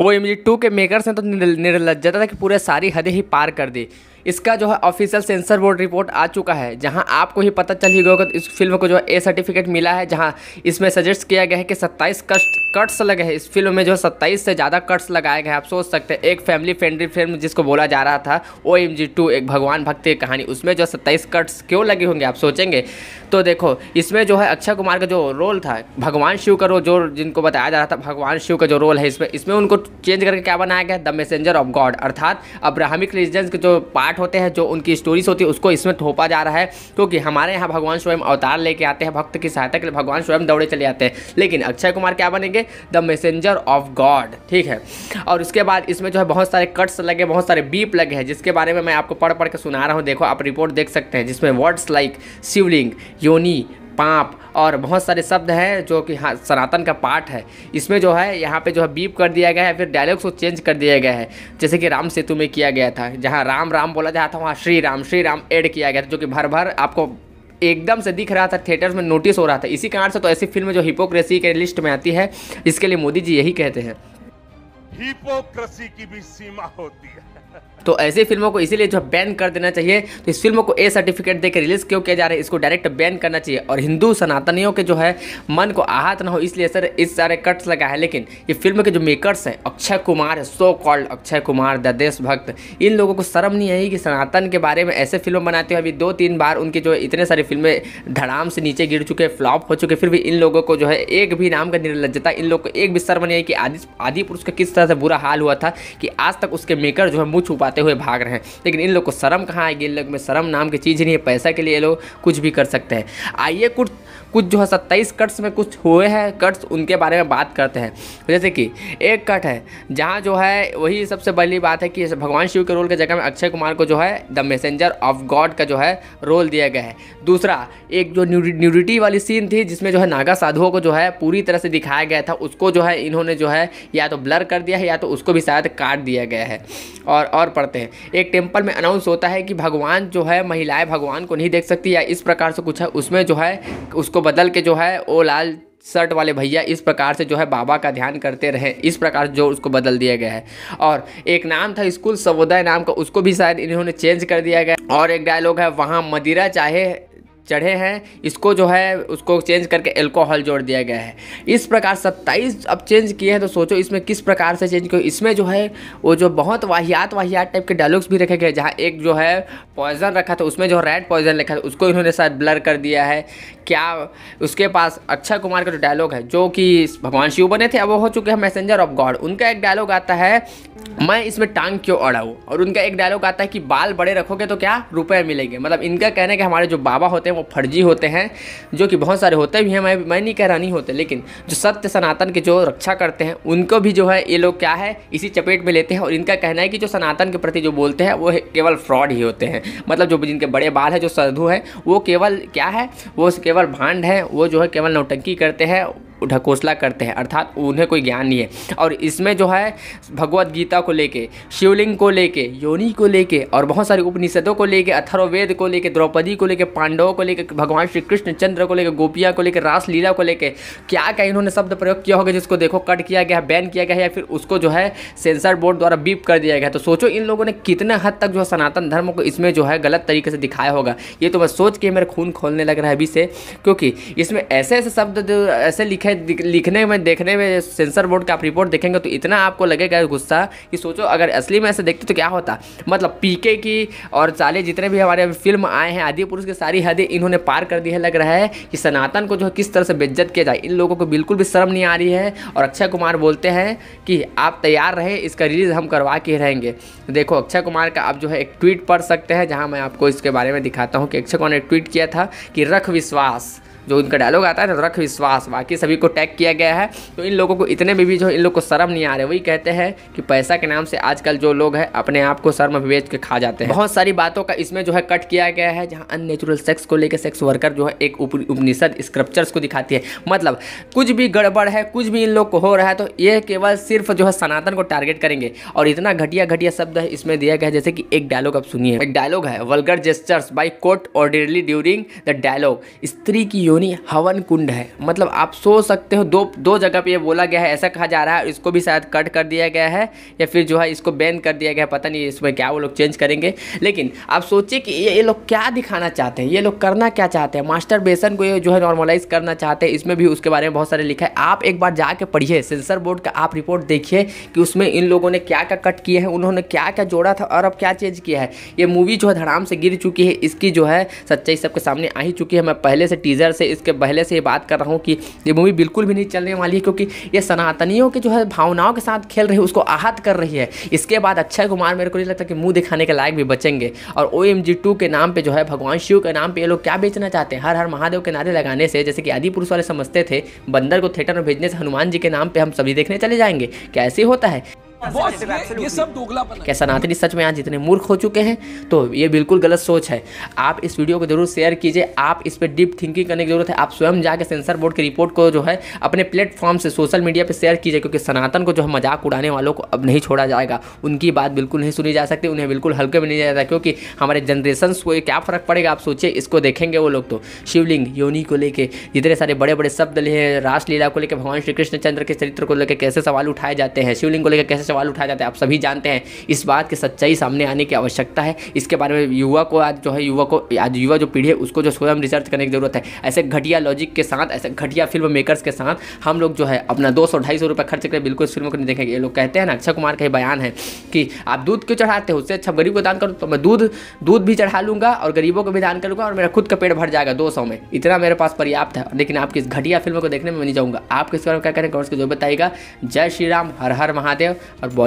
वो इमली टू के मेकर्स ने तो निर्लजता था कि पूरे सारी हदें ही पार कर दी इसका जो है ऑफिशियल सेंसर बोर्ड रिपोर्ट आ चुका है जहां आपको ही पता चल ही गया इस फिल्म को जो है ए सर्टिफिकेट मिला है जहां इसमें सजेस्ट किया गया है कि 27 कट कट्स लगे हैं इस फिल्म में जो है सत्ताईस से ज़्यादा कट्स लगाए गए आप सोच सकते हैं एक फैमिली फ्रेंडली फिल्म जिसको बोला जा रहा था ओ एम जी टू एक भगवान भक्ति कहानी उसमें जो सत्ताईस कट्स क्यों लगे होंगे आप सोचेंगे तो देखो इसमें जो है अक्षय कुमार का जो रोल था भगवान शिव का रोल जो जिनको बताया जा रहा था भगवान शिव का जो रोल है इसमें इसमें उनको चेंज करके क्या बनाया गया द मैसेंजर ऑफ गॉड अर्थात अब्राहमिक रिलीजन के जो पार्ट पार्ट होते हैं जो उनकी स्टोरीज होती है उसको इसमें थोपा जा रहा है क्योंकि हमारे यहाँ भगवान स्वयं अवतार लेके आते हैं भक्त की सहायता के लिए भगवान स्वयं दौड़े चले जाते हैं लेकिन अक्षय कुमार क्या बनेंगे द मैसेंजर ऑफ गॉड ठीक है और उसके बाद इसमें जो है बहुत सारे कट्स लगे बहुत सारे बीप लगे हैं जिसके बारे में मैं आपको पढ़ पढ़ के सुना रहा हूँ देखो आप रिपोर्ट देख सकते हैं जिसमें वर्ड्स लाइक शिवलिंग योनी पाप और बहुत सारे शब्द हैं जो कि हाँ सनातन का पाठ है इसमें जो है यहाँ पे जो है बीप कर दिया गया है फिर डायलॉग्स को चेंज कर दिया गया है जैसे कि राम सेतु में किया गया था जहाँ राम राम बोला जाता था वहाँ श्री राम श्री राम ऐड किया गया था जो कि भर भर आपको एकदम से दिख रहा था थिएटर्स में नोटिस हो रहा था इसी कारण से तो ऐसी फिल्म जो हिपोक्रेसी के लिस्ट में आती है इसके लिए मोदी जी यही कहते हैं हिपोक्रेसी की भी सीमा होती है तो ऐसी फिल्मों को इसीलिए जो बैन कर देना चाहिए तो इस फिल्म को ए सर्टिफिकेट देकर रिलीज क्यों किया जा रहा है इसको डायरेक्ट बैन करना चाहिए और हिंदू सनातनियों के जो है मन को आहत ना हो इसलिए सर इस सारे कट्स लगा है लेकिन ये फिल्म के जो मेकर्स हैं अक्षय कुमार है so called Akshay Kumar the देशभक्त इन लोगों को शर्म नहीं आई कि सनातन के बारे में ऐसे फिल्म बनाते हैं अभी दो तीन बार उनकी जो इतने सारी फिल्में धड़ाम से नीचे गिर चुके हैं फ्लॉप हो चुके फिर भी इन लोगों को जो है एक भी नाम का निर्लजता इन लोग को एक भी शर्म नहीं आई कि आदि आदि पुरुष का किस तरह सा बुरा हाल हुआ था कि आज तक उसके मेकर जो है मुँह छुपाते हुए भाग रहे हैं लेकिन इन लोग को शर्म कहाँ आएगी इन लोग में शर्म नाम की चीज़ नहीं है पैसा के लिए ये लोग कुछ भी कर सकते हैं आइए कुछ कुछ जो है सत्ताईस कट्स में कुछ हुए हैं कट्स उनके बारे में बात करते हैं जैसे कि एक कट है जहाँ जो है वही सबसे पहली बात है कि भगवान शिव के रोल के जगह में अक्षय कुमार को जो है द मैसेंजर ऑफ गॉड का जो है रोल दिया गया है दूसरा एक जो न्यूडिटी वाली सीन थी जिसमें जो है नागा साधुओं को जो है पूरी तरह से दिखाया गया था उसको जो है इन्होंने जो है या तो ब्लर कर दिया है या तो उसको भी शायद काट दिया गया है और और पढ़ते हैं एक टेम्पल में अनाउंस होता है कि भगवान जो है महिलाएं भगवान को नहीं देख सकती या इस प्रकार से कुछ है उसमें जो है उसको बदल के जो है वो लाल शर्ट वाले भैया इस प्रकार से जो है बाबा का ध्यान करते रहे इस प्रकार जो उसको बदल दिया गया है और एक नाम था स्कूल सवोदय नाम का उसको भी शायद इन्होंने चेंज कर दिया गया और एक डायलॉग है वहाँ मदिरा चाहे चढ़े हैं इसको जो है उसको चेंज करके एल्कोहल जोड़ दिया गया है इस प्रकार सत्ताईस अब चेंज किए हैं तो सोचो इसमें किस प्रकार से चेंज किया इसमें जो है वो जो बहुत वाहियात वाहियात टाइप के डायलॉग्स भी रखे गए जहाँ एक जो है पॉइजन रखा था उसमें जो रेड पॉइजन लिखा था उसको इन्होंने शायद ब्लर कर दिया है क्या उसके पास अक्षय अच्छा कुमार का जो डायलॉग है जो कि भगवान शिव बने थे अब वो हो चुके हैं मैसेंजर ऑफ गॉड उनका एक डायलॉग आता है मैं इसमें टांग क्यों अड़ाऊँ और उनका एक डायलॉग आता है कि बाल बड़े रखोगे तो क्या रुपये मिलेंगे मतलब इनका कहना है कि हमारे जो बाबा होते हैं वो फर्जी होते हैं जो कि बहुत सारे होते भी हैं मैं मैं नहीं कह रहा नहीं होते लेकिन जो सत्य सनातन के जो रक्षा करते हैं उनको भी जो है ये लोग क्या है इसी चपेट में लेते हैं और इनका कहना है कि जो सनातन के प्रति जो बोलते हैं वो केवल फ्रॉड ही होते हैं मतलब जो जिनके बड़े बाल हैं जो साधु हैं वो केवल क्या है वो केवल भांड है वो जो है केवल नौटंकी करते हैं ढकोसला करते हैं अर्थात उन्हें कोई ज्ञान नहीं है और इसमें जो है भगवत गीता को लेके शिवलिंग को लेके योनि को लेके और बहुत सारे उपनिषदों को लेके अथर्ववेद को लेके द्रौपदी को लेके पांडवों को लेके भगवान श्री कृष्ण चंद्र को लेके गोपिया को लेके रासलीला को लेके क्या क्या इन्होंने शब्द प्रयोग किया होगा जिसको देखो कट किया गया बैन किया गया या फिर उसको जो है सेंसर बोर्ड द्वारा बीप कर दिया गया तो सोचो इन लोगों ने कितने हद तक जो है सनातन धर्म को इसमें जो है गलत तरीके से दिखाया होगा ये तो मैं सोच के मेरा खून खोलने लग रहा है अभी से क्योंकि इसमें ऐसे ऐसे शब्द ऐसे लिखे है लिखने में देखने में सेंसर बोर्ड का आप रिपोर्ट देखेंगे तो इतना आपको लगेगा गुस्सा कि सोचो अगर असली में ऐसे देखते तो क्या होता मतलब पीके की और साले जितने भी हमारे अभी फिल्म आए हैं आदि पुरुष की सारी हदें इन्होंने पार कर दी है लग रहा है कि सनातन को जो है किस तरह से बेज्जत किया जाए इन लोगों को बिल्कुल भी शर्म नहीं आ रही है और अक्षय कुमार बोलते हैं कि आप तैयार रहे इसका रिलीज़ हम करवा के रहेंगे देखो अक्षय कुमार का आप जो है एक ट्वीट पढ़ सकते हैं जहाँ मैं आपको इसके बारे में दिखाता हूँ कि अक्षय कुमार ने ट्वीट किया था कि रख विश्वास जो इनका डायलॉग आता है तो रख विश्वास बाकी सभी को टैग किया गया है तो इन लोगों को इतने में भी जो इन लोग को शर्म नहीं आ रहे वही कहते हैं कि पैसा के नाम से आजकल जो लोग हैं अपने आप को शर्म बेच के खा जाते हैं बहुत सारी बातों का इसमें जो है कट किया गया है जहाँ अननेचुरल सेक्स को लेकर सेक्स वर्कर जो है एक उपनिषद स्क्रप्चर्स को दिखाती है मतलब कुछ भी गड़बड़ है कुछ भी इन लोग को हो रहा है तो ये केवल सिर्फ जो है सनातन को टारगेट करेंगे और इतना घटिया घटिया शब्द है इसमें दिया गया है जैसे कि एक डायलॉग आप सुनिए एक डायलॉग है vulgar gestures by court orderly during the dialogue स्त्री की योनि ध्वनि हवन कुंड है मतलब आप सो सकते हो दो दो जगह पे ये बोला गया है ऐसा कहा जा रहा है इसको भी शायद कट कर दिया गया है या फिर जो है इसको बैन कर दिया गया है पता नहीं इसमें क्या वो लोग चेंज करेंगे लेकिन आप सोचिए कि ये, ये लोग क्या दिखाना चाहते हैं ये लोग करना क्या चाहते हैं मास्टर बेसन को ये जो है नॉर्मलाइज करना चाहते हैं इसमें भी उसके बारे में बहुत सारे लिखा है आप एक बार जाके पढ़िए सेंसर बोर्ड का आप रिपोर्ट देखिए कि उसमें इन लोगों ने क्या क्या कट किए हैं उन्होंने क्या क्या जोड़ा था और अब क्या चेंज किया है ये मूवी जो है धड़ाम से गिर चुकी है इसकी जो है सच्चाई सबके सामने आ ही चुकी है मैं पहले से टीजर से इसके पहले से ही बात कर रहा हूँ कि ये मूवी बिल्कुल भी नहीं चलने वाली है क्योंकि ये सनातनियों की जो है भावनाओं के साथ खेल रही है उसको आहत कर रही है इसके बाद अक्षय कुमार मेरे को नहीं लगता कि मुँह दिखाने के लायक भी बचेंगे और ओ एम जी टू के नाम पर जो है भगवान शिव के नाम पर ये लोग क्या बेचना चाहते हैं हर हर महादेव के नारे लगाने से जैसे कि आदि पुरुष वाले समझते थे बंदर को थिएटर में भेजने से हनुमान जी के नाम पर हम सभी देखने चले जाएंगे कैसे होता है ये, सब क्या सनातनी सच में आज इतने मूर्ख हो चुके हैं तो ये बिल्कुल गलत सोच है आप इस वीडियो को जरूर शेयर कीजिए आप इस पर डीप थिंकिंग करने की जरूरत है आप स्वयं जाकर सेंसर बोर्ड की रिपोर्ट को जो है अपने प्लेटफॉर्म से सोशल मीडिया पर शेयर कीजिए क्योंकि सनातन को जो है मजाक उड़ाने वालों को अब नहीं छोड़ा जाएगा उनकी बात बिल्कुल नहीं सुनी जा सकती उन्हें बिल्कुल हल्के में नहीं जाता क्योंकि हमारे जनरेशन को क्या फ़र्क पड़ेगा आप सोचिए इसको देखेंगे वो लोग तो शिवलिंग योनि को लेकर जितने सारे बड़े बड़े शब्द लिए हैं रासलीला को लेकर भगवान श्री कृष्णचंद्र के चरित्र को लेकर कैसे सवाल उठाए जाते हैं शिवलिंग को लेकर कैसे सवाल उठाए जाते हैं आप सभी जानते हैं इस बात की सच्चाई सामने आने की आवश्यकता है इसके बारे में युवा को आज जो है युवा को आज युवा जो पीढ़ी है उसको जो स्वयं रिसर्च करने की ज़रूरत है ऐसे घटिया लॉजिक के साथ ऐसे घटिया फिल्म मेकर्स के साथ हम लोग जो है अपना दो सौ ढाई सौ रुपये खर्च करें बिल्कुल इस फिल्म को नहीं देखेंगे ये लोग कहते हैं ना अक्षय कुमार का ही बयान है कि आप दूध क्यों चढ़ाते हो उससे अच्छा गरीब को दान करो तो मैं दूध दूध भी चढ़ा लूँगा और गरीबों को भी दान करूँगा और मेरा खुद का पेट भर जाएगा दो सौ में इतना मेरे पास पर्याप्त है लेकिन आपकी इस घटिया फिल्म को देखने में नहीं जाऊँगा आप किस बारे में क्या करें कौन जो बताएगा जय श्री राम हर हर महादेव और